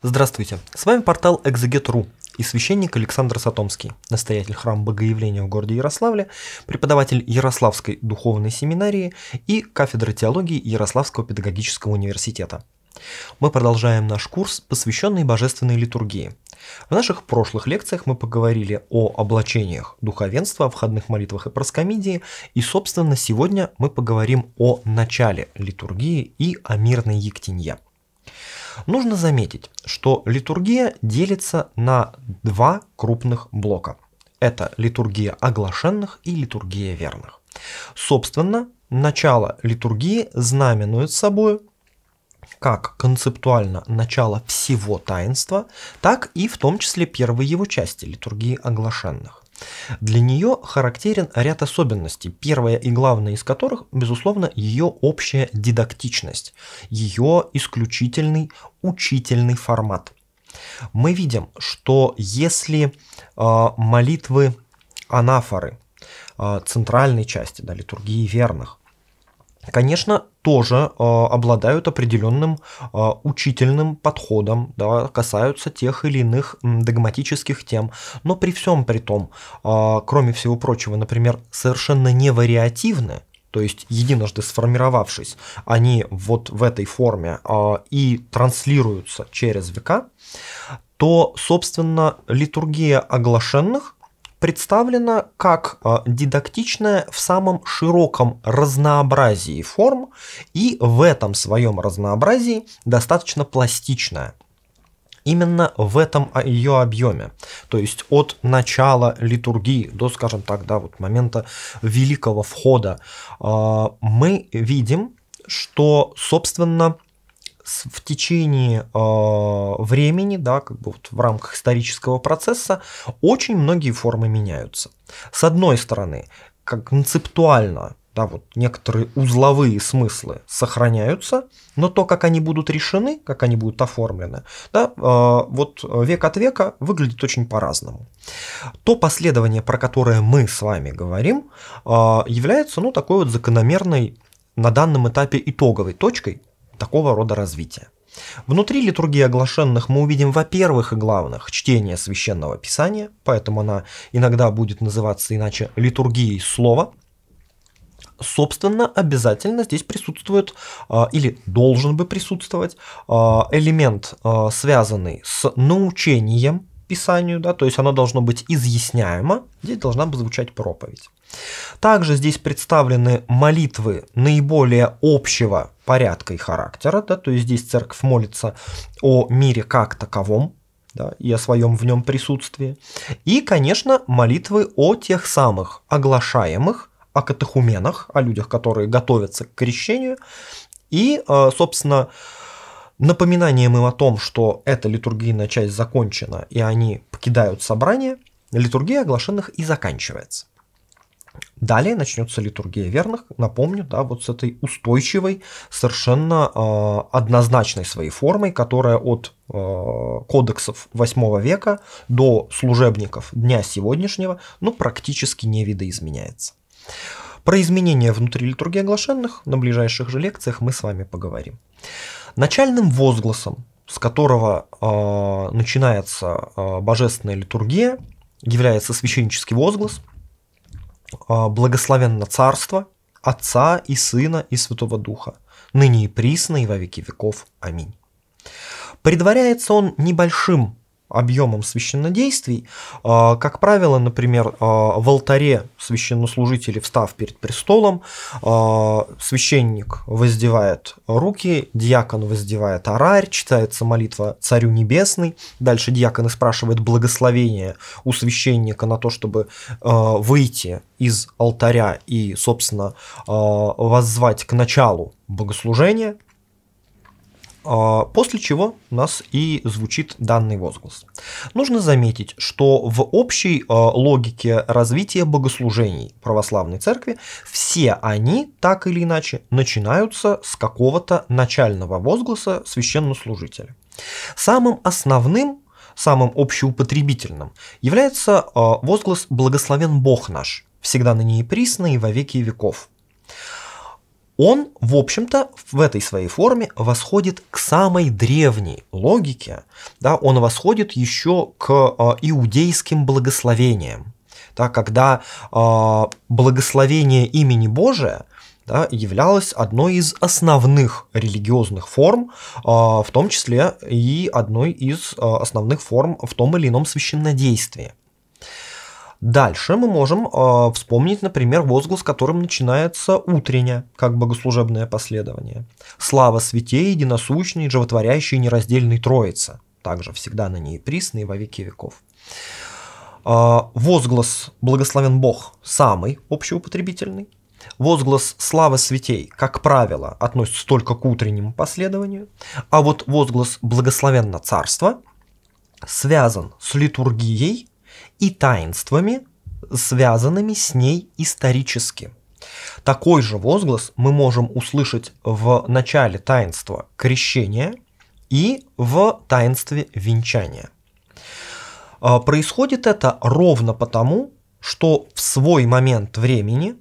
Здравствуйте, с вами портал Экзегет.ру и священник Александр Сатомский, настоятель храма Богоявления в городе Ярославле, преподаватель Ярославской духовной семинарии и кафедры теологии Ярославского педагогического университета. Мы продолжаем наш курс, посвященный божественной литургии. В наших прошлых лекциях мы поговорили о облачениях духовенства, о входных молитвах и проскомидии, и, собственно, сегодня мы поговорим о начале литургии и о мирной ектенье – Нужно заметить, что литургия делится на два крупных блока. Это литургия оглашенных и литургия верных. Собственно, начало литургии знаменует собой как концептуально начало всего таинства, так и в том числе первой его части литургии оглашенных. Для нее характерен ряд особенностей, первая и главная из которых, безусловно, ее общая дидактичность, ее исключительный учительный формат. Мы видим, что если э, молитвы анафоры, э, центральной части да, литургии верных, конечно, тоже э, обладают определенным э, учительным подходом, да, касаются тех или иных догматических тем. Но при всем при том, э, кроме всего прочего, например, совершенно не вариативны, то есть единожды сформировавшись, они вот в этой форме э, и транслируются через века, то, собственно, литургия оглашенных представлена как а, дидактичная в самом широком разнообразии форм и в этом своем разнообразии достаточно пластичная именно в этом ее объеме. То есть от начала литургии до, скажем так, да, вот момента великого входа а, мы видим, что, собственно, в течение э, времени, да, как бы вот в рамках исторического процесса, очень многие формы меняются. С одной стороны, как концептуально да, вот некоторые узловые смыслы сохраняются, но то, как они будут решены, как они будут оформлены, да, а, вот век от века выглядит очень по-разному. То последование, про которое мы с вами говорим, а, является ну, такой вот закономерной на данном этапе итоговой точкой, такого рода развития. Внутри литургии оглашенных мы увидим, во-первых и главных, чтение священного писания, поэтому она иногда будет называться иначе литургией слова. Собственно, обязательно здесь присутствует а, или должен бы присутствовать а, элемент, а, связанный с научением Писанию, да, то есть оно должно быть изъясняемо, здесь должна бы звучать проповедь. Также здесь представлены молитвы наиболее общего порядка и характера, да, то есть здесь церковь молится о мире как таковом, да, и о своем в нем присутствии. И, конечно, молитвы о тех самых оглашаемых, о катехуменах, о людях, которые готовятся к крещению. И, э, собственно, напоминанием им о том, что эта литургийная часть закончена, и они покидают собрание, литургия оглашенных и заканчивается. Далее начнется литургия верных, напомню, да, вот с этой устойчивой, совершенно э, однозначной своей формой, которая от э, кодексов 8 века до служебников дня сегодняшнего, ну, практически не видоизменяется. Про изменения внутри литургии оглашенных на ближайших же лекциях мы с вами поговорим. Начальным возгласом, с которого э, начинается э, божественная литургия, является священнический возглас – а, благословенно царство Отца и Сына и Святого Духа, ныне и присно и во веки веков. Аминь. Предваряется он небольшим объемом священнодействий. А, как правило, например, а, в алтаре священнослужители, встав перед престолом, а, священник воздевает руки, диакон воздевает орарь, читается молитва Царю Небесный, дальше диакон и спрашивает благословение у священника на то, чтобы выйти из алтаря и, собственно, воззвать к началу богослужения – а, после чего у нас и звучит данный возглас. Нужно заметить, что в общей а, логике развития богослужений православной церкви все они, так или иначе, начинаются с какого-то начального возгласа священнослужителя. Самым основным самым общеупотребительным, является а, возглас «Благословен Бог наш», всегда на ней присно и во веки веков он, в общем-то, в этой своей форме восходит к самой древней логике, да, он восходит еще к э, иудейским благословениям, да, когда э, благословение имени Божия да, являлось одной из основных религиозных форм, э, в том числе и одной из э, основных форм в том или ином священнодействии. Дальше мы можем э, вспомнить, например, возглас, которым начинается утренняя, как богослужебное последование. «Слава святей, единосущной, животворящей, нераздельной Троице». Также всегда на ней присно во веки веков. Э, возглас «Благословен Бог» самый общеупотребительный. Возглас «Слава святей», как правило, относится только к утреннему последованию, а вот возглас «Благословенно царство» связан с литургией и таинствами, связанными с ней исторически. Такой же возглас мы можем услышать в начале таинства крещения и в таинстве венчания. А, происходит это ровно потому, что в свой момент времени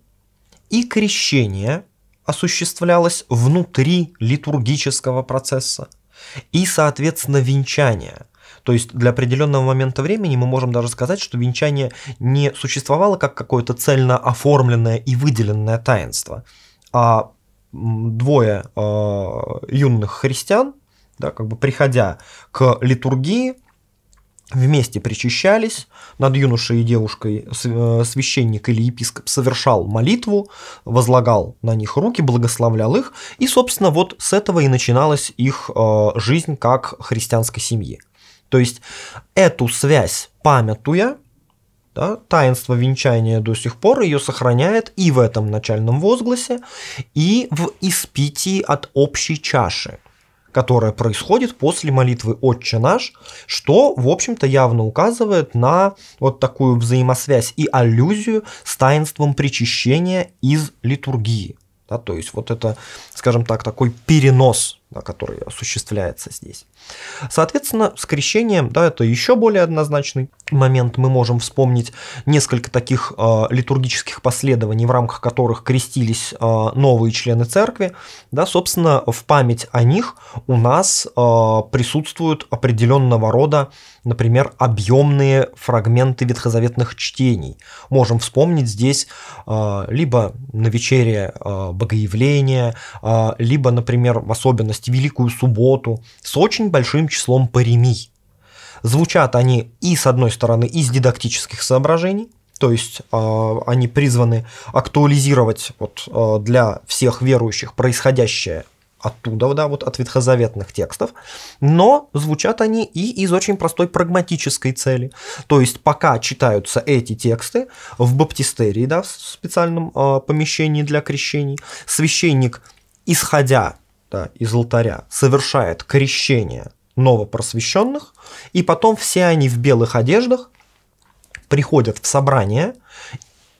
и крещение осуществлялось внутри литургического процесса, и, соответственно, венчание – то есть для определенного момента времени мы можем даже сказать, что венчание не существовало как какое-то цельно оформленное и выделенное таинство, а двое э, юных христиан, да, как бы приходя к литургии, вместе причащались, над юношей и девушкой э, священник или епископ совершал молитву, возлагал на них руки, благословлял их, и, собственно, вот с этого и начиналась их а, жизнь как христианской семьи. То есть эту связь памятуя, да, таинство венчания до сих пор ее сохраняет и в этом начальном возгласе, и в испитии от общей чаши, которая происходит после молитвы «Отче наш», что, в общем-то, явно указывает на вот такую взаимосвязь и аллюзию с таинством причащения из литургии. Да, то есть вот это, скажем так, такой перенос да, который осуществляется здесь. Соответственно, с крещением, да, это еще более однозначный момент. Мы можем вспомнить несколько таких э, литургических последований, в рамках которых крестились э, новые члены церкви. Да, собственно, в память о них у нас э, присутствуют определенного рода, например, объемные фрагменты ветхозаветных чтений. Можем вспомнить здесь э, либо на вечере э, богоявления, э, либо, например, в особенности Радость, Великую Субботу с очень большим числом паремий. Звучат они и с одной стороны из дидактических соображений, то есть э, они призваны актуализировать вот, э, для всех верующих происходящее оттуда, да, вот от ветхозаветных текстов, но звучат они и из очень простой прагматической цели. То есть пока читаются эти тексты в баптистерии, да, в специальном э, помещении для крещений, священник, исходя да, из алтаря совершает крещение новопросвещенных, и потом все они в белых одеждах приходят в собрание,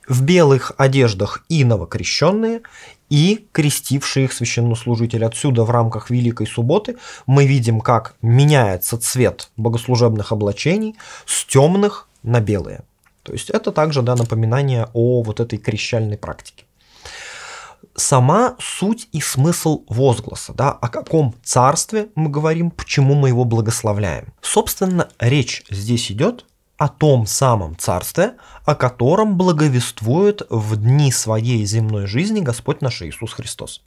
в белых одеждах и новокрещенные, и крестивший их священнослужитель. Отсюда в рамках Великой Субботы мы видим, как меняется цвет богослужебных облачений с темных на белые. То есть это также да, напоминание о вот этой крещальной практике сама суть и смысл возгласа, да, о каком царстве мы говорим, почему мы его благословляем. Собственно, речь здесь идет о том самом царстве, о котором благовествует в дни своей земной жизни Господь наш Иисус Христос.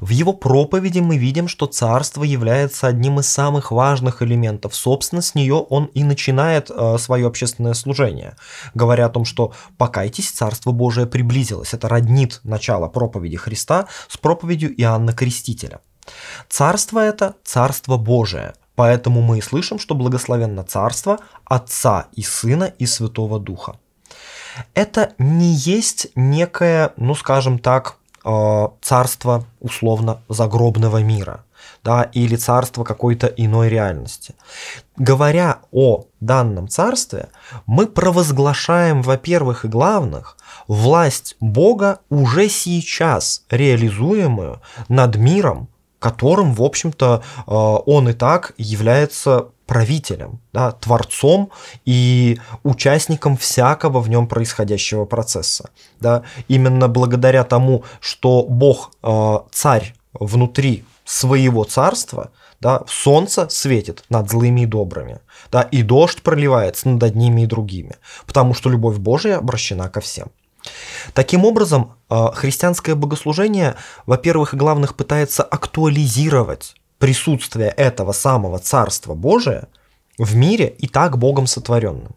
В его проповеди мы видим, что царство является одним из самых важных элементов. Собственно, с нее он и начинает э, свое общественное служение, говоря о том, что «покайтесь, царство Божие приблизилось». Это роднит начало проповеди Христа с проповедью Иоанна Крестителя. Царство это Царство Божие, поэтому мы и слышим, что благословенно Царство Отца и Сына и Святого Духа. Это не есть некое, ну скажем так, Э, царство условно загробного мира, да, или царство какой-то иной реальности. Говоря о данном царстве, мы провозглашаем, во-первых и главных, власть Бога уже сейчас реализуемую над миром, которым, в общем-то, э, он и так является правителем, да, творцом и участником всякого в нем происходящего процесса. Да. Именно благодаря тому, что Бог э, царь внутри своего царства, да, солнце светит над злыми и добрыми, да, и дождь проливается над одними и другими, потому что любовь Божия обращена ко всем. Таким образом, э, христианское богослужение, во-первых, главных пытается актуализировать присутствие этого самого Царства Божия в мире и так Богом сотворенным.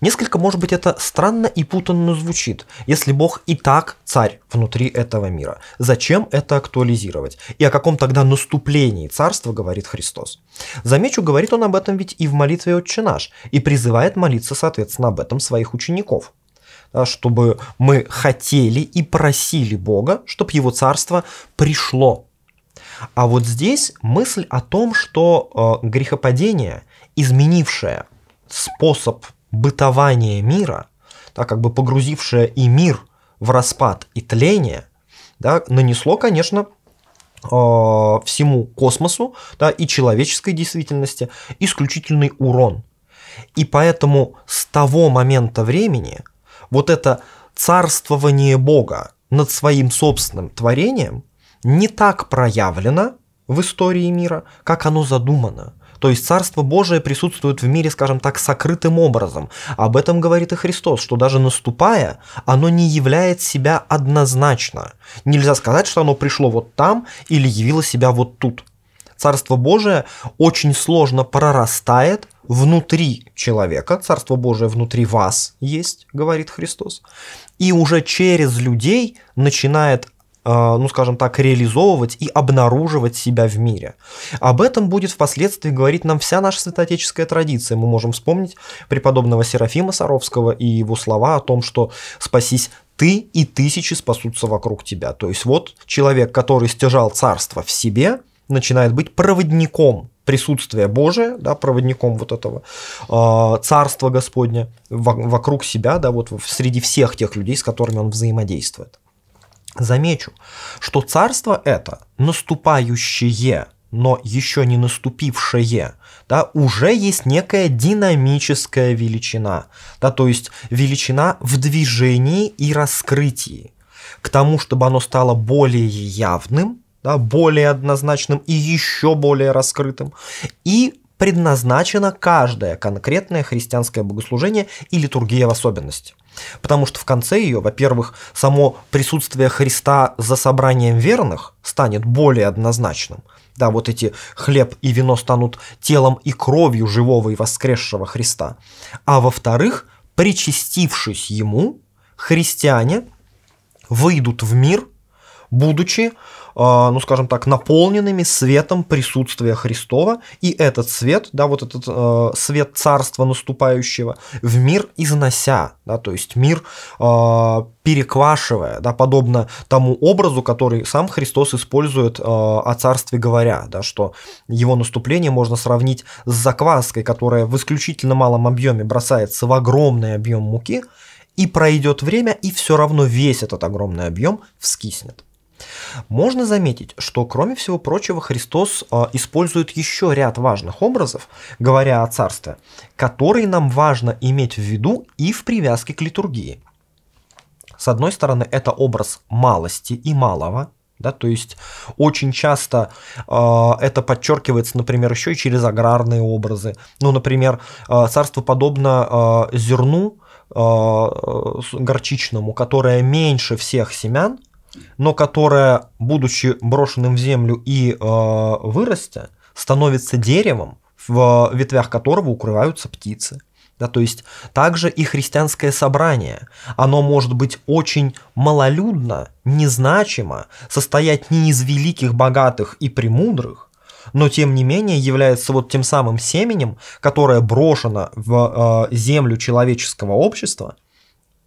Несколько, может быть, это странно и путанно звучит, если Бог и так царь внутри этого мира. Зачем это актуализировать? И о каком тогда наступлении царства говорит Христос? Замечу, говорит он об этом ведь и в молитве «Отче наш», и призывает молиться, соответственно, об этом своих учеников чтобы мы хотели и просили Бога, чтобы Его Царство пришло а вот здесь мысль о том, что э, грехопадение, изменившее способ бытования мира, так как бы погрузившее и мир в распад и тление, да, нанесло, конечно, э, всему космосу да, и человеческой действительности исключительный урон. И поэтому с того момента времени вот это царствование Бога над своим собственным творением – не так проявлено в истории мира, как оно задумано. То есть Царство Божие присутствует в мире, скажем так, сокрытым образом. Об этом говорит и Христос, что даже наступая, оно не являет себя однозначно. Нельзя сказать, что оно пришло вот там или явило себя вот тут. Царство Божие очень сложно прорастает внутри человека. Царство Божие внутри вас есть, говорит Христос. И уже через людей начинает Э, ну, скажем так, реализовывать и обнаруживать себя в мире. Об этом будет впоследствии говорить нам вся наша святоотеческая традиция. Мы можем вспомнить преподобного Серафима Саровского и его слова о том, что «спасись ты и тысячи спасутся вокруг тебя». То есть вот человек, который стяжал царство в себе, начинает быть проводником присутствия Божие, да, проводником вот этого э, царства Господня вокруг себя, да, вот среди всех тех людей, с которыми он взаимодействует. Замечу, что царство это наступающее, но еще не наступившее, да, уже есть некая динамическая величина, да, то есть величина в движении и раскрытии. К тому, чтобы оно стало более явным, да, более однозначным и еще более раскрытым, и предназначено каждое конкретное христианское богослужение и литургия в особенности. Потому что в конце ее, во-первых, само присутствие Христа за собранием верных станет более однозначным. Да, вот эти хлеб и вино станут телом и кровью живого и воскресшего Христа. А во-вторых, причастившись ему, христиане выйдут в мир, будучи а, ну скажем так, наполненными светом присутствия Христова, и этот свет, да, вот этот а, свет царства наступающего в мир износя, да, то есть мир а, переквашивая, да, подобно тому образу, который сам Христос использует э, о царстве говоря, да, что его наступление можно сравнить с закваской, которая в исключительно малом объеме бросается в огромный объем муки, и пройдет время, и все равно весь этот огромный объем вскиснет. Можно заметить, что кроме всего прочего Христос а, использует еще ряд важных образов, говоря о царстве, которые нам важно иметь в виду и в привязке к литургии. С одной стороны, это образ малости и малого, да, то есть очень часто э, это подчеркивается, например, еще и через аграрные образы. Ну, например, э, царство подобно э, зерну э, горчичному, которое меньше всех семян, но которая, будучи брошенным в землю и э, вырастя, становится деревом, в э, ветвях которого укрываются птицы. Да, то есть также и христианское собрание, оно может быть очень малолюдно, незначимо, состоять не из великих, богатых и премудрых, но тем не менее является вот тем самым семенем, которое брошено в э, землю человеческого общества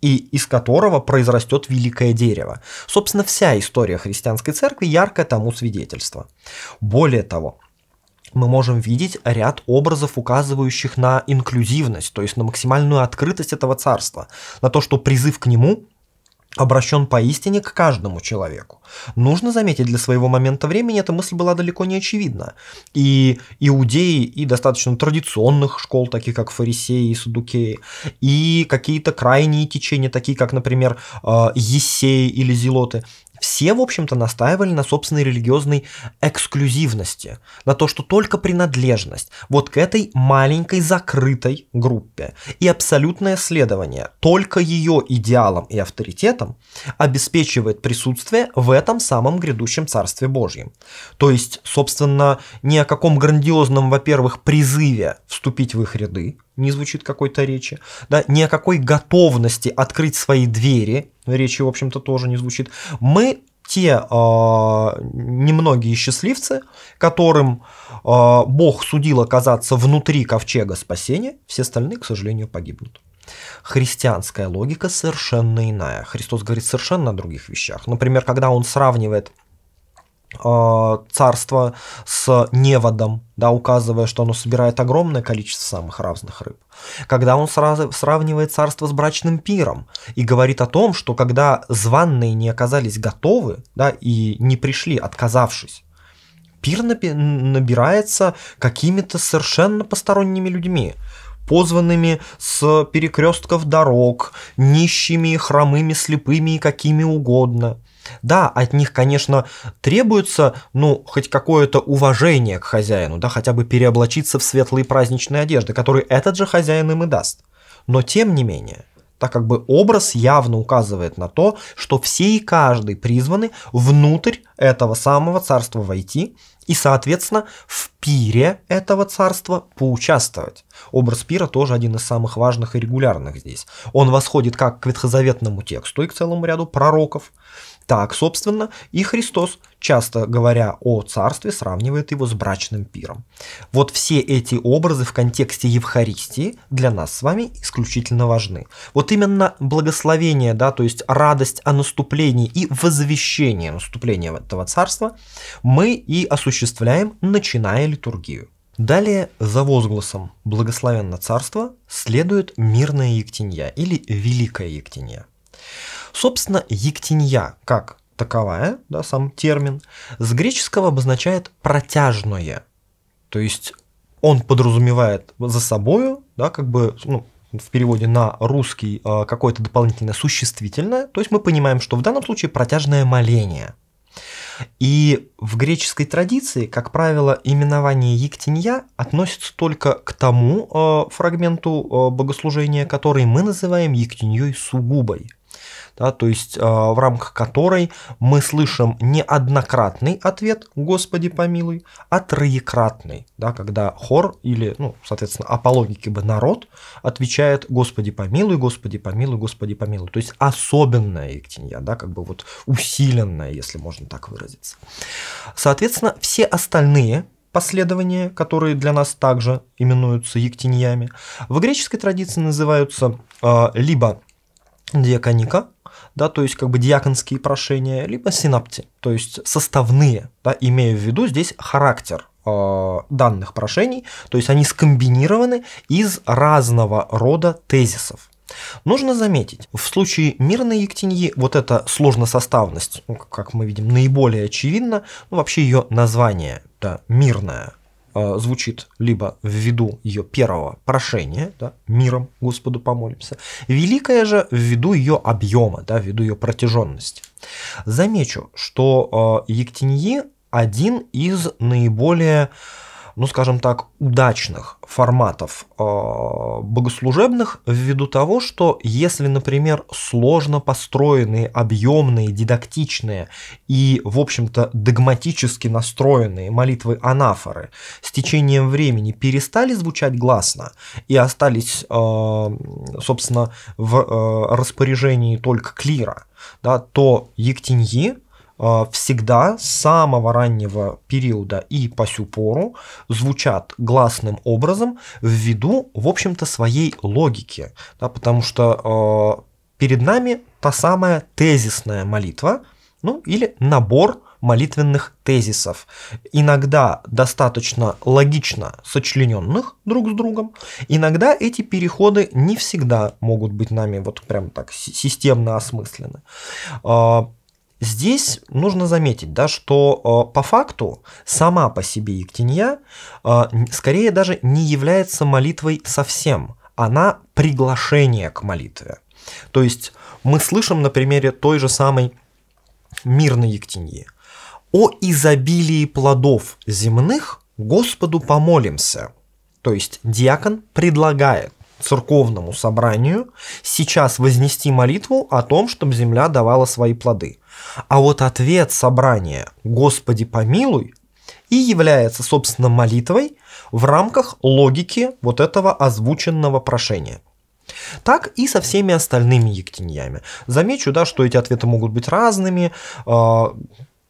и из которого произрастет великое дерево. Собственно, вся история христианской церкви яркое тому свидетельство. Более того, мы можем видеть ряд образов, указывающих на инклюзивность, то есть на максимальную открытость этого царства, на то, что призыв к нему обращен поистине к каждому человеку. Нужно заметить, для своего момента времени эта мысль была далеко не очевидна. И иудеи, и достаточно традиционных школ, таких как фарисеи и садукеи, и какие-то крайние течения, такие как, например, э, есеи или зелоты, все, в общем-то, настаивали на собственной религиозной эксклюзивности, на то, что только принадлежность вот к этой маленькой закрытой группе и абсолютное следование только ее идеалам и авторитетам обеспечивает присутствие в этом самом грядущем Царстве Божьем. То есть, собственно, ни о каком грандиозном, во-первых, призыве вступить в их ряды, не звучит какой-то речи, да, ни о какой готовности открыть свои двери, речи, в общем-то, тоже не звучит. Мы те э, немногие счастливцы, которым э, Бог судил оказаться внутри ковчега спасения, все остальные, к сожалению, погибнут. Христианская логика совершенно иная. Христос говорит совершенно о других вещах. Например, когда он сравнивает Э, царство с неводом, да, указывая, что оно собирает огромное количество самых разных рыб. Когда он сразу сравнивает царство с брачным пиром и говорит о том, что когда званные не оказались готовы, да, и не пришли, отказавшись, пир набирается какими-то совершенно посторонними людьми, позванными с перекрестков дорог, нищими, хромыми, слепыми и какими угодно – да, от них, конечно, требуется, ну, хоть какое-то уважение к хозяину, да, хотя бы переоблачиться в светлые праздничные одежды, которые этот же хозяин им и даст. Но тем не менее, так как бы образ явно указывает на то, что все и каждый призваны внутрь этого самого царства войти и, соответственно, в пире этого царства поучаствовать. Образ пира тоже один из самых важных и регулярных здесь. Он восходит как к ветхозаветному тексту и к целому ряду пророков, так, собственно, и Христос, часто говоря о царстве, сравнивает его с брачным пиром. Вот все эти образы в контексте Евхаристии для нас с вами исключительно важны. Вот именно благословение, да, то есть радость о наступлении и возвещение наступления этого царства мы и осуществляем, начиная литургию. Далее за возгласом «Благословенно царство» следует мирное ектинья или великое ектинья. Собственно, ектинья как таковая, да, сам термин, с греческого обозначает протяжное. То есть он подразумевает за собою, да, как бы, ну, в переводе на русский а, какое-то дополнительное существительное, то есть мы понимаем, что в данном случае протяжное моление. И в греческой традиции, как правило, именование ектинья относится только к тому э, фрагменту э, богослужения, который мы называем ектиньей сугубой – да, то есть э, в рамках которой мы слышим не однократный ответ «Господи помилуй», а троекратный, да, когда хор или, ну, соответственно, апологики бы народ отвечает «Господи помилуй, Господи помилуй, Господи помилуй», то есть особенная ектинья, да, как бы вот усиленная, если можно так выразиться. Соответственно, все остальные последования, которые для нас также именуются ектиньями, в греческой традиции называются э, либо диаконика, да, то есть как бы диаконские прошения, либо синапти, то есть составные, да, имея в виду здесь характер а, данных прошений, то есть они скомбинированы из разного рода тезисов. Нужно заметить, в случае мирной Ектиньи вот эта сложносоставность, ну, как мы видим, наиболее очевидна, ну, вообще ее название, да, мирная Э, звучит либо ввиду ее первого прошения, да, миром Господу помолимся, великая же ввиду ее объема, да, ввиду ее протяженности. Замечу, что э, Ектеньи один из наиболее ну, скажем так, удачных форматов э, богослужебных ввиду того, что если, например, сложно построенные, объемные, дидактичные и, в общем-то, догматически настроенные молитвы анафоры с течением времени перестали звучать гласно и остались, э, собственно, в э, распоряжении только клира, да, то Ектиньи Э, всегда с самого раннего периода и по сю пору звучат гласным образом ввиду, в общем-то, своей логики. Да, потому что э, перед нами та самая тезисная молитва, ну или набор молитвенных тезисов, иногда достаточно логично сочлененных друг с другом, иногда эти переходы не всегда могут быть нами вот прям так системно осмыслены. Э, Здесь нужно заметить, да, что э, по факту сама по себе Ектинья э, скорее даже не является молитвой совсем. Она приглашение к молитве. То есть мы слышим на примере той же самой мирной Ектиньи. «О изобилии плодов земных Господу помолимся». То есть диакон предлагает церковному собранию сейчас вознести молитву о том, чтобы земля давала свои плоды. А вот ответ собрания «Господи помилуй» и является, собственно, молитвой в рамках логики вот этого озвученного прошения. Так и со всеми остальными ектиньями. Замечу, да, что эти ответы могут быть разными. А,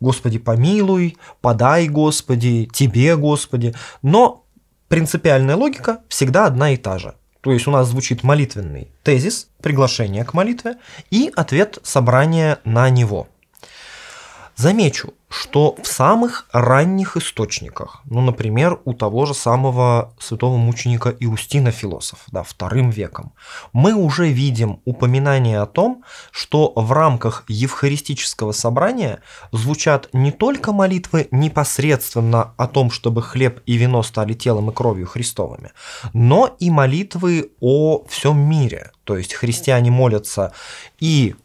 Господи, помилуй, подай, Господи, тебе, Господи. Но принципиальная логика всегда одна и та же – то есть у нас звучит молитвенный тезис, приглашение к молитве и ответ собрания на него – Замечу, что в самых ранних источниках, ну, например, у того же самого святого мученика Иустина Философ, да, вторым веком, мы уже видим упоминание о том, что в рамках евхаристического собрания звучат не только молитвы непосредственно о том, чтобы хлеб и вино стали телом и кровью Христовыми, но и молитвы о всем мире. То есть христиане молятся и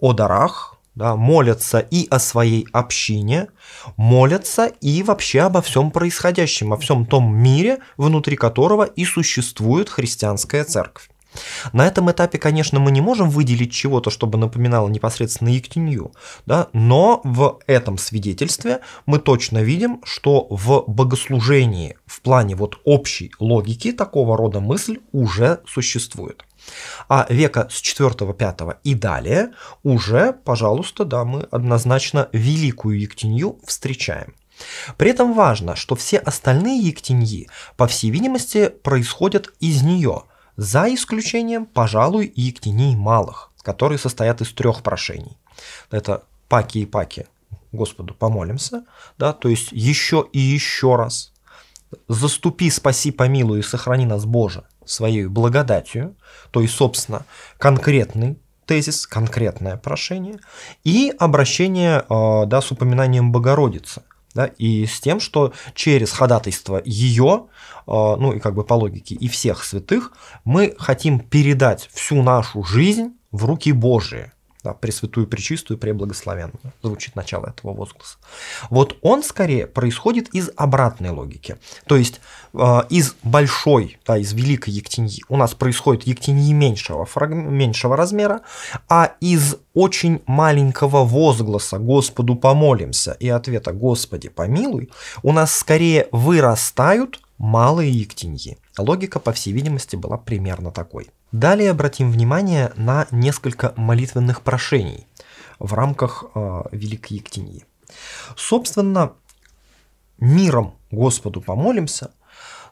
о дарах, да, молятся и о своей общине, молятся и вообще обо всем происходящем, о всем том мире, внутри которого и существует христианская церковь. На этом этапе, конечно, мы не можем выделить чего-то, чтобы напоминало непосредственно Ектенью, да, но в этом свидетельстве мы точно видим, что в богослужении в плане вот общей логики такого рода мысль уже существует. А века с 4, 5 и далее уже, пожалуйста, да, мы однозначно великую Ектенью встречаем. При этом важно, что все остальные ектеньи, по всей видимости, происходят из нее – за исключением, пожалуй, и ктеней малых, которые состоят из трех прошений. Это паки и паки Господу помолимся, да, то есть еще и еще раз. Заступи, спаси, помилуй и сохрани нас, Боже, своей благодатью, то есть, собственно, конкретный тезис, конкретное прошение, и обращение э, да, с упоминанием Богородицы – да, и с тем, что через ходатайство ее, а, ну и как бы по логике и всех святых, мы хотим передать всю нашу жизнь в руки Божии да, Пресвятую, Пречистую, Преблагословенную. Звучит начало этого возгласа. Вот он скорее происходит из обратной логики. То есть э, из большой, да, из великой Ектеньи у нас происходит Ектеньи меньшего, меньшего размера, а из очень маленького возгласа «Господу помолимся» и ответа «Господи помилуй» у нас скорее вырастают малые Ектеньи. Логика, по всей видимости, была примерно такой. Далее обратим внимание на несколько молитвенных прошений в рамках э, Великой Ектинии. Собственно, миром Господу помолимся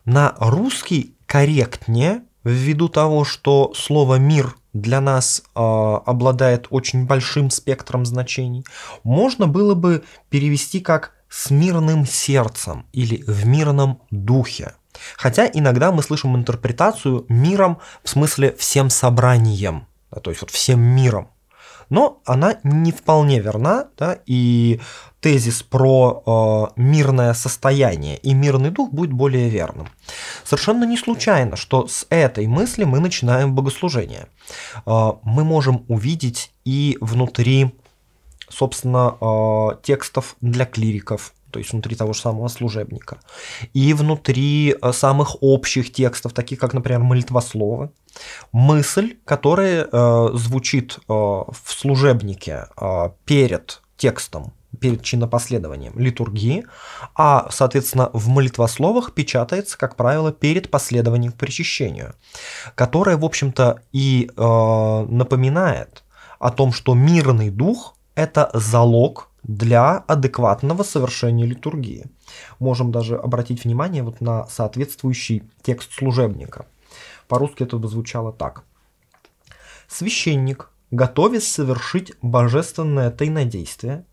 на русский корректнее, ввиду того, что слово «мир» для нас э, обладает очень большим спектром значений, можно было бы перевести как «с мирным сердцем» или «в мирном духе». Хотя иногда мы слышим интерпретацию миром в смысле всем собранием, да, то есть вот всем миром. Но она не вполне верна, да, и тезис про э, мирное состояние и мирный дух будет более верным. Совершенно не случайно, что с этой мысли мы начинаем богослужение. Э, мы можем увидеть и внутри, собственно, э, текстов для клириков, то есть внутри того же самого служебника, и внутри э, самых общих текстов, таких как, например, молитвословы, мысль, которая э, звучит э, в служебнике э, перед текстом, перед чинопоследованием литургии, а, соответственно, в молитвословах печатается, как правило, перед последованием к причащению, которое, в общем-то, и э, напоминает о том, что мирный дух – это залог для адекватного совершения литургии. Можем даже обратить внимание вот на соответствующий текст служебника. По-русски это бы звучало так. Священник, готовясь совершить божественное тайнодействие,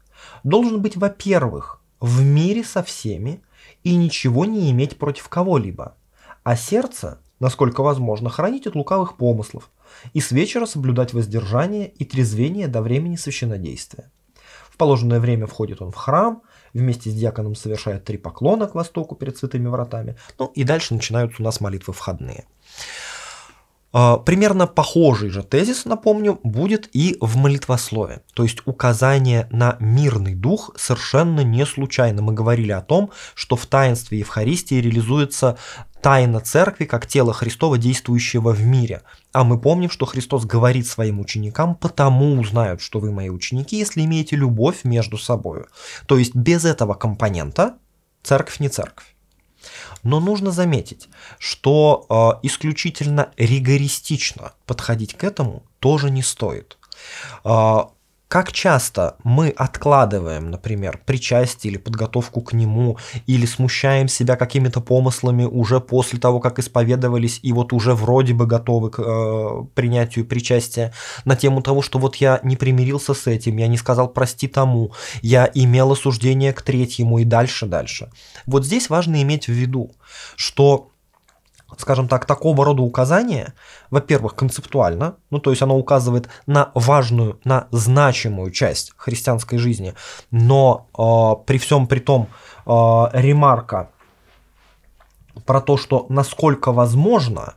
должен быть, во-первых, в мире со всеми и ничего не иметь против кого-либо, а сердце, насколько возможно, хранить от лукавых помыслов и с вечера соблюдать воздержание и трезвение до времени священнодействия положенное время входит он в храм, вместе с диаконом совершает три поклона к востоку перед святыми вратами, ну и дальше начинаются у нас молитвы входные. А, примерно похожий же тезис, напомню, будет и в молитвослове. То есть указание на мирный дух совершенно не случайно. Мы говорили о том, что в таинстве Евхаристии реализуется тайна церкви как тело Христова, действующего в мире. А мы помним, что Христос говорит своим ученикам, потому узнают, что вы мои ученики, если имеете любовь между собой. То есть без этого компонента церковь не церковь. Но нужно заметить, что э, исключительно ригористично подходить к этому тоже не стоит. Э, как часто мы откладываем, например, причастие или подготовку к нему, или смущаем себя какими-то помыслами уже после того, как исповедовались, и вот уже вроде бы готовы к э, принятию причастия, на тему того, что вот я не примирился с этим, я не сказал прости тому, я имел осуждение к третьему и дальше-дальше. Вот здесь важно иметь в виду, что скажем так, такого рода указание, во-первых, концептуально, ну то есть оно указывает на важную, на значимую часть христианской жизни, но э, при всем при том э, ремарка про то, что насколько возможно,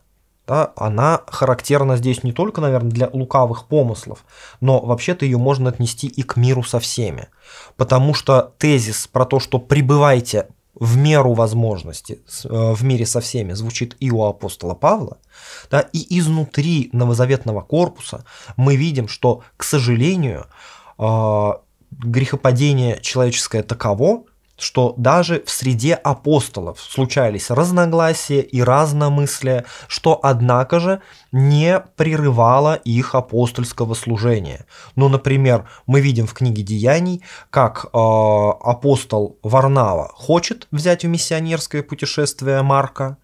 да, она характерна здесь не только, наверное, для лукавых помыслов, но вообще-то ее можно отнести и к миру со всеми. Потому что тезис про то, что пребывайте в меру возможности э, в мире со всеми звучит и у апостола Павла, да, и изнутри новозаветного корпуса мы видим, что, к сожалению, э, грехопадение человеческое таково, что даже в среде апостолов случались разногласия и разномыслия, что, однако же, не прерывало их апостольского служения. Ну, например, мы видим в книге «Деяний», как э, апостол Варнава хочет взять в миссионерское путешествие Марка,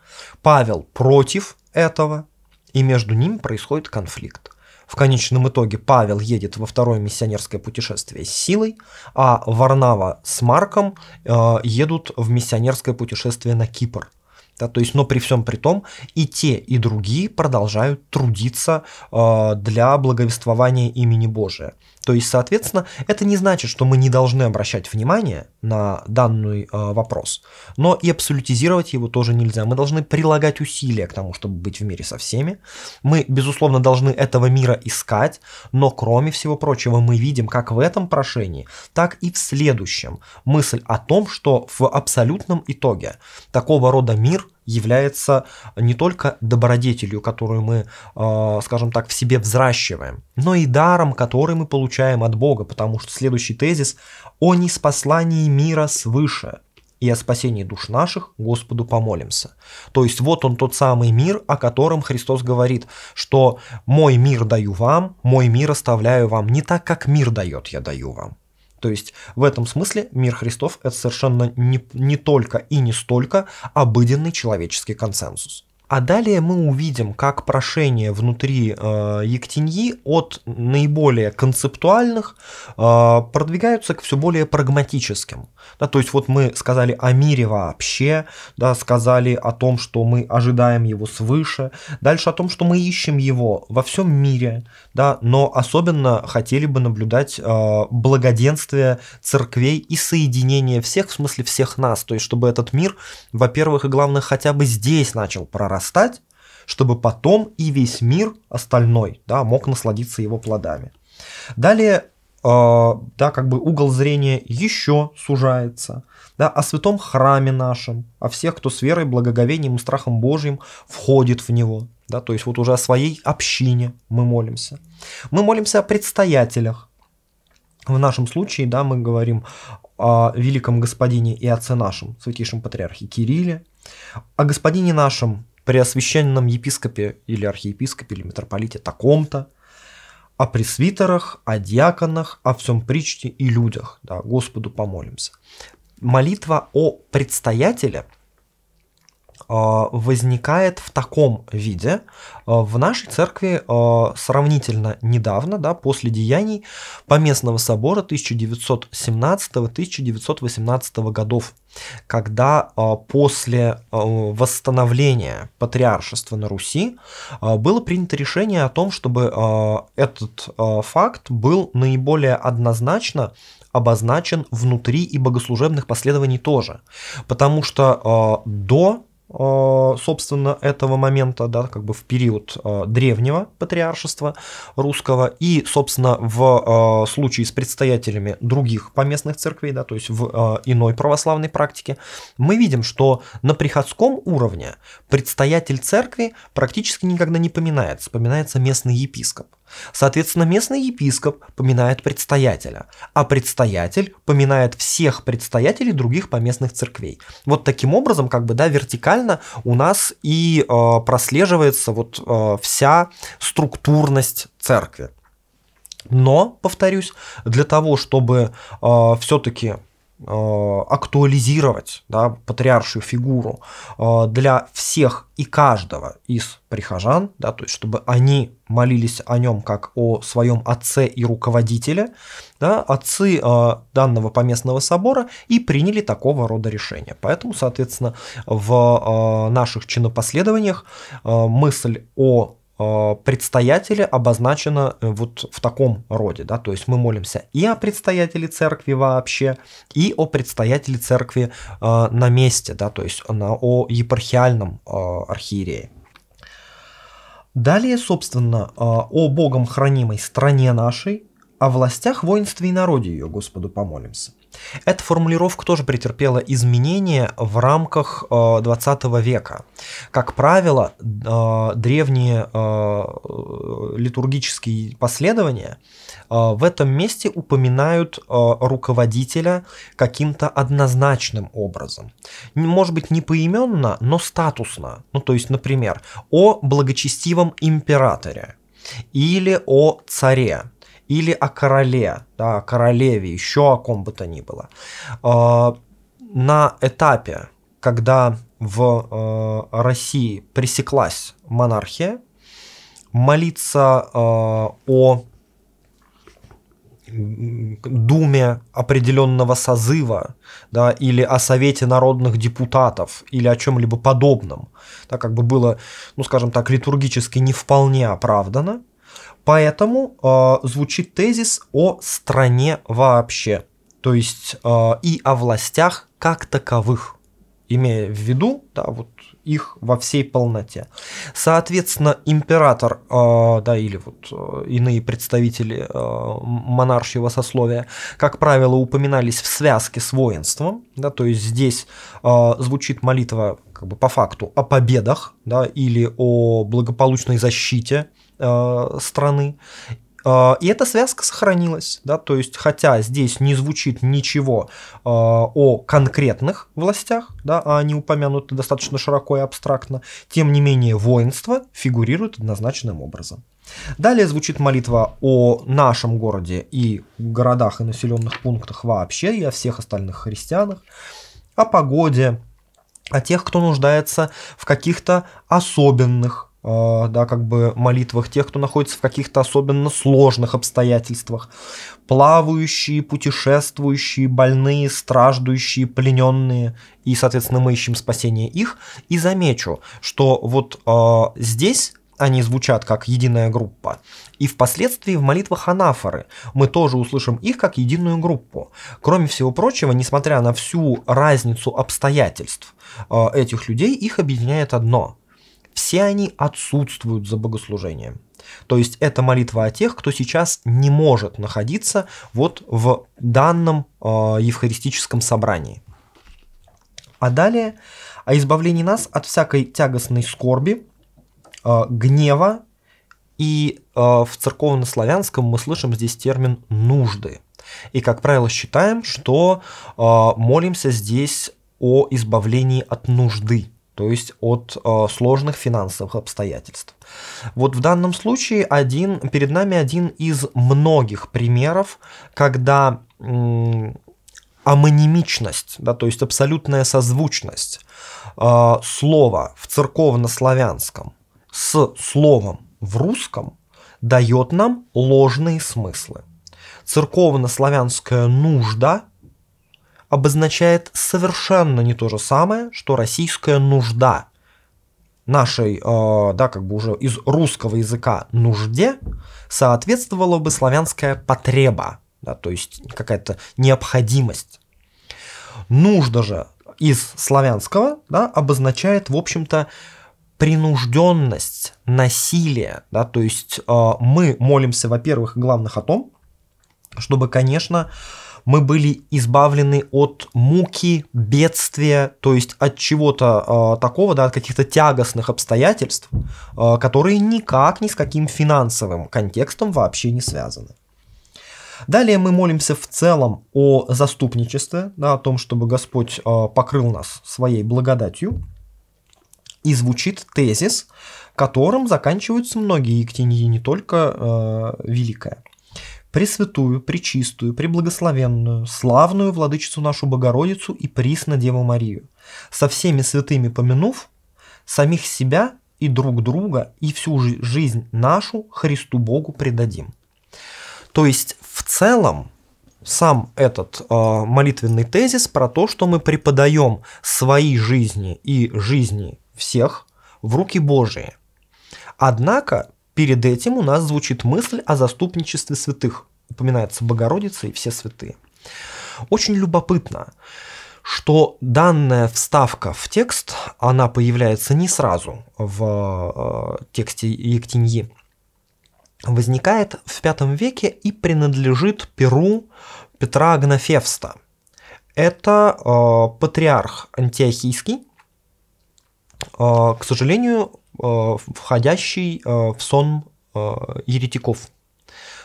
Павел против этого, и между ним происходит конфликт. В конечном итоге Павел едет во второе миссионерское путешествие с силой, а Варнава с Марком э, едут в миссионерское путешествие на Кипр. Да, то есть, но при всем при том, и те, и другие продолжают трудиться э, для благовествования имени Божия. То есть, соответственно, это не значит, что мы не должны обращать внимание на данный э, вопрос, но и абсолютизировать его тоже нельзя. Мы должны прилагать усилия к тому, чтобы быть в мире со всеми. Мы, безусловно, должны этого мира искать, но кроме всего прочего мы видим, как в этом прошении, так и в следующем мысль о том, что в абсолютном итоге такого рода мир – является не только добродетелью, которую мы, а, скажем так, в себе взращиваем, но и даром, который мы получаем от Бога, потому что следующий тезис о неспослании мира свыше и о спасении душ наших Господу помолимся. То есть вот он тот самый мир, о котором Христос говорит, что «мой мир даю вам, мой мир оставляю вам, не так, как мир дает, я даю вам». То есть в этом смысле мир Христов – это совершенно не, не только и не столько обыденный человеческий консенсус. А далее мы увидим, как прошение внутри э, Ектиньи от наиболее концептуальных э, продвигаются к все более прагматическим. Да, то есть вот мы сказали о мире вообще, да, сказали о том, что мы ожидаем его свыше, дальше о том, что мы ищем его во всем мире, да, но особенно хотели бы наблюдать э, благоденствие церквей и соединение всех, в смысле всех нас, то есть чтобы этот мир, во-первых и главное, хотя бы здесь начал прорастать, прорастать, чтобы потом и весь мир остальной да, мог насладиться его плодами. Далее э, да, как бы угол зрения еще сужается, да, о святом храме нашем, о всех, кто с верой, благоговением и страхом Божьим входит в него, да, то есть вот уже о своей общине мы молимся. Мы молимся о предстоятелях. В нашем случае, да, мы говорим о великом господине и отце нашем, святейшем патриархе Кирилле, о господине нашем преосвященном епископе или архиепископе или митрополите таком-то, о пресвитерах, о диаконах, о всем причте и людях. Да, Господу помолимся. Молитва о предстоятеле – Э, возникает в таком виде. Э, в нашей церкви э, сравнительно недавно, да, после деяний Поместного собора 1917-1918 годов, когда после восстановления патриаршества на Руси было принято решение о том, чтобы этот факт был наиболее однозначно обозначен внутри и богослужебных последований тоже. Потому что э, до а, собственно, этого момента, да, как бы в период а, древнего патриаршества русского и, собственно, в а, случае с предстоятелями других поместных церквей, да, то есть в иной православной практике, мы видим, что на приходском уровне предстоятель церкви практически никогда не поминается, поминается местный епископ. Соответственно, местный епископ поминает предстоятеля, а предстоятель поминает всех предстоятелей других поместных церквей. Вот таким образом, как бы, да, вертикально у нас и э, прослеживается вот э, вся структурность церкви. Но, повторюсь, для того, чтобы э, все-таки Э, актуализировать да, патриаршую фигуру э, для всех и каждого из прихожан, да, то есть чтобы они молились о нем как о своем отце и руководителе, да, отцы э, данного поместного собора и приняли такого рода решение Поэтому, соответственно, в наших чинопоследованиях мысль о Э, предстоятели обозначено э, вот в таком роде, да, то есть мы молимся и о предстоятеле церкви вообще, и о предстоятеле церкви э, на месте, да, то есть на, о епархиальном э, архиерее. Далее, собственно, э, о Богом хранимой стране нашей, о властях воинстве и народе ее Господу помолимся. Эта формулировка тоже претерпела изменения в рамках 20 э, века. Как правило, э, древние э, литургические последования в этом месте упоминают руководителя каким-то однозначным образом. Может быть, не поименно, но статусно. Ну, то есть, например, о благочестивом императоре или о царе или о короле, да, о королеве, еще о ком бы то ни было. А, на этапе, когда в э, России пресеклась монархия, молиться э, о думе определенного созыва, да, или о совете народных депутатов, или о чем-либо подобном, так как бы было, ну скажем так, литургически не вполне оправдано, Поэтому э, звучит тезис о стране вообще, то есть э, и о властях как таковых, имея в виду да, вот их во всей полноте. Соответственно, император, э, да, или вот иные представители э, монаршьего сословия, как правило, упоминались в связке с воинством, да, то есть здесь э, звучит молитва как бы по факту о победах, да, или о благополучной защите Э, страны. Э, и эта связка сохранилась, да, то есть, хотя здесь не звучит ничего э, о конкретных властях, да, а они упомянуты достаточно широко и абстрактно, тем не менее воинство фигурирует однозначным образом. Далее звучит молитва о нашем городе и городах и населенных пунктах вообще, и о всех остальных христианах, о погоде, о тех, кто нуждается в каких-то особенных Э, да, как бы молитвах тех, кто находится в каких-то особенно сложных обстоятельствах. Плавающие, путешествующие, больные, страждущие, плененные. И, соответственно, мы ищем спасение их. И замечу, что вот э, здесь они звучат как единая группа. И впоследствии в молитвах анафоры мы тоже услышим их как единую группу. Кроме всего прочего, несмотря на всю разницу обстоятельств э, этих людей, их объединяет одно – все они отсутствуют за богослужением. То есть это молитва о тех, кто сейчас не может находиться вот в данном э, евхаристическом собрании. А далее о избавлении нас от всякой тягостной скорби, э, гнева, и э, в церковнославянском мы слышим здесь термин «нужды». И, как правило, считаем, что э, молимся здесь о избавлении от нужды – то есть от э, сложных финансовых обстоятельств. Вот в данном случае один, перед нами один из многих примеров, когда амонимичность, да, то есть абсолютная созвучность э, слова в церковно-славянском с словом в русском дает нам ложные смыслы. Церковно-славянская нужда обозначает совершенно не то же самое, что российская нужда. Нашей, э, да, как бы уже из русского языка нужде соответствовала бы славянская потреба, да, то есть какая-то необходимость. Нужда же из славянского да, обозначает, в общем-то, принужденность, насилие. Да, то есть э, мы молимся, во-первых, главных о том, чтобы, конечно, э, мы были избавлены от муки, бедствия, то есть от чего-то э, такого, да, от каких-то тягостных обстоятельств, э, которые никак ни с каким финансовым контекстом вообще не связаны. Далее мы молимся в целом о заступничестве, да, о том, чтобы Господь э, покрыл нас своей благодатью. И звучит тезис, которым заканчиваются многие ектении, не только э, великая. Пресвятую, Пречистую, Преблагословенную, Славную Владычицу нашу Богородицу и Присно Деву Марию, со всеми святыми помянув, самих себя и друг друга, и всю жизнь нашу Христу Богу предадим. То есть в целом сам этот э, молитвенный тезис про то, что мы преподаем свои жизни и жизни всех в руки Божии. Однако Перед этим у нас звучит мысль о заступничестве святых. Упоминается Богородица и все святые. Очень любопытно, что данная вставка в текст, она появляется не сразу в э, тексте Ектиньи. Возникает в V веке и принадлежит Перу Петра Агнафевста. Это э, патриарх антиохийский, э, к сожалению, Э, входящий э, в сон э, еретиков.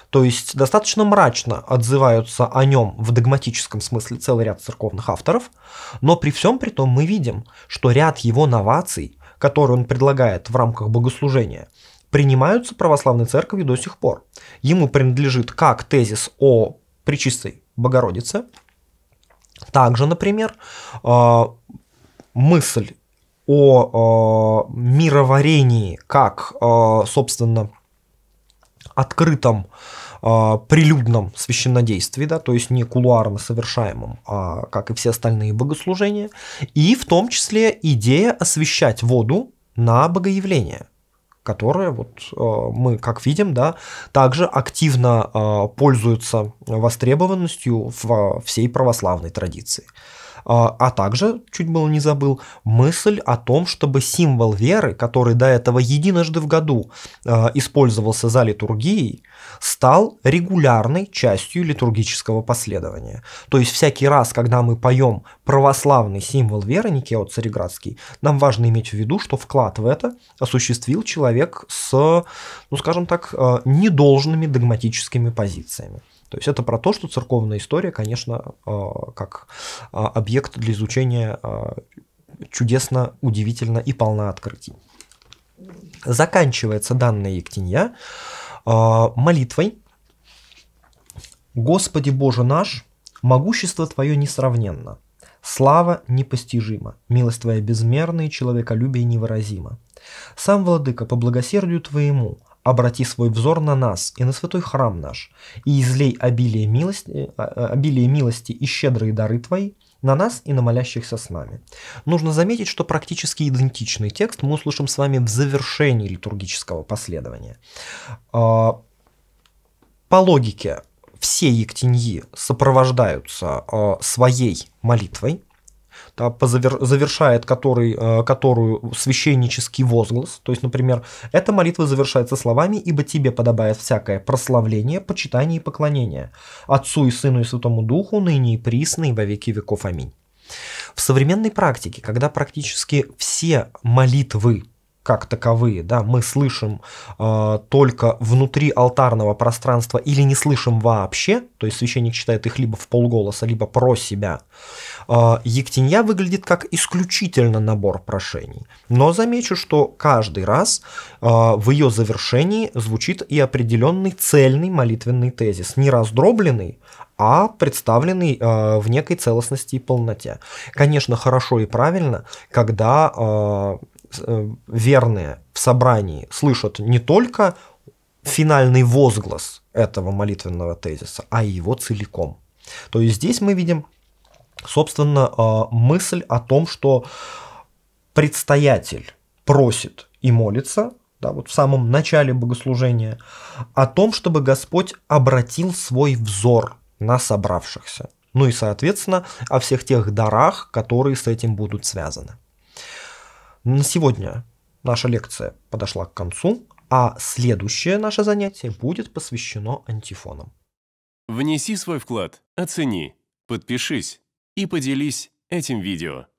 То есть достаточно мрачно отзываются о нем в догматическом смысле целый ряд церковных авторов, но при всем при том мы видим, что ряд его новаций, которые он предлагает в рамках богослужения, принимаются православной церковью до сих пор. Ему принадлежит как тезис о причистой Богородице, также, например, мысль о э, мироварении как, э, собственно, открытом э, прилюдном священнодействии, да, то есть не кулуарно совершаемом, а как и все остальные богослужения, и в том числе идея освещать воду на богоявление которое вот э, мы, как видим, да, также активно э, пользуется востребованностью в всей православной традиции. А, а также, чуть было не забыл, мысль о том, чтобы символ веры, который до этого единожды в году а, использовался за литургией, стал регулярной частью литургического последования. То есть всякий раз, когда мы поем православный символ веры Никео Цареградский, нам важно иметь в виду, что вклад в это осуществил человек с, ну скажем так, а, недолжными догматическими позициями. То есть это про то, что церковная история, конечно, э, как э, объект для изучения э, чудесно, удивительно и полна открытий. Заканчивается данная Ектинья молитвой «Господи Боже наш, могущество Твое несравненно, слава непостижима, милость Твоя безмерна и человеколюбие невыразимо. Сам, Владыка, по благосердию Твоему обрати свой взор на нас и на святой храм наш, и излей обилие милости, э, э, обилие милости и щедрые дары твои на нас и на молящихся с нами. Нужно заметить, что практически идентичный текст мы услышим с вами в завершении литургического последования. А, по логике, все ектеньи сопровождаются а, своей молитвой, завершает который, э, которую священнический возглас. То есть, например, эта молитва завершается словами «Ибо тебе подобает всякое прославление, почитание и поклонение Отцу и Сыну и Святому Духу, ныне и присно, и во веки веков. Аминь». В современной практике, когда практически все молитвы как таковые, да, мы слышим э, только внутри алтарного пространства или не слышим вообще, то есть священник читает их либо в полголоса, либо про себя. Э, Ектенья выглядит как исключительно набор прошений, но замечу, что каждый раз э, в ее завершении звучит и определенный цельный молитвенный тезис, не раздробленный, а представленный э, в некой целостности и полноте. Конечно, хорошо и правильно, когда э, Э, верные в собрании слышат не только финальный возглас этого молитвенного тезиса, а и его целиком. То есть здесь мы видим, собственно, э, мысль о том, что предстоятель просит и молится, да, вот в самом начале богослужения, о том, чтобы Господь обратил свой взор на собравшихся. Ну и, соответственно, о всех тех дарах, которые с этим будут связаны. На сегодня наша лекция подошла к концу, а следующее наше занятие будет посвящено антифонам. Внеси свой вклад, оцени, подпишись и поделись этим видео.